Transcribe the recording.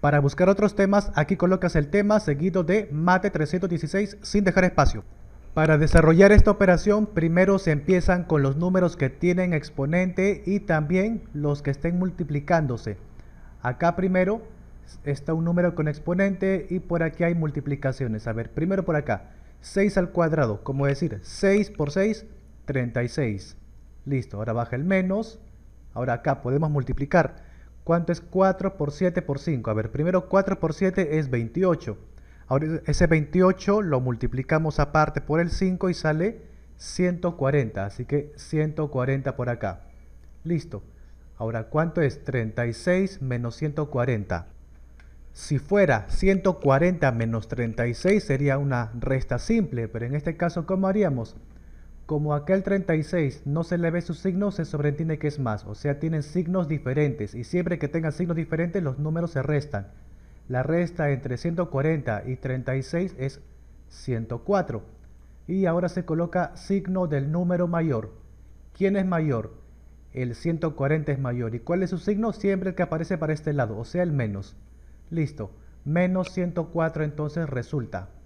Para buscar otros temas, aquí colocas el tema seguido de MATE 316 sin dejar espacio. Para desarrollar esta operación, primero se empiezan con los números que tienen exponente y también los que estén multiplicándose. Acá primero está un número con exponente y por aquí hay multiplicaciones. A ver, primero por acá, 6 al cuadrado, como decir, 6 por 6, 36. Listo, ahora baja el menos. Ahora acá podemos multiplicar ¿Cuánto es 4 por 7 por 5? A ver, primero 4 por 7 es 28. Ahora ese 28 lo multiplicamos aparte por el 5 y sale 140. Así que 140 por acá. Listo. Ahora, ¿cuánto es 36 menos 140? Si fuera 140 menos 36 sería una resta simple, pero en este caso, ¿cómo haríamos? Como aquel 36 no se le ve su signo, se sobreentiende que es más, o sea, tienen signos diferentes, y siempre que tengan signos diferentes, los números se restan. La resta entre 140 y 36 es 104. Y ahora se coloca signo del número mayor. ¿Quién es mayor? El 140 es mayor. ¿Y cuál es su signo? Siempre el que aparece para este lado, o sea, el menos. Listo. Menos 104 entonces resulta.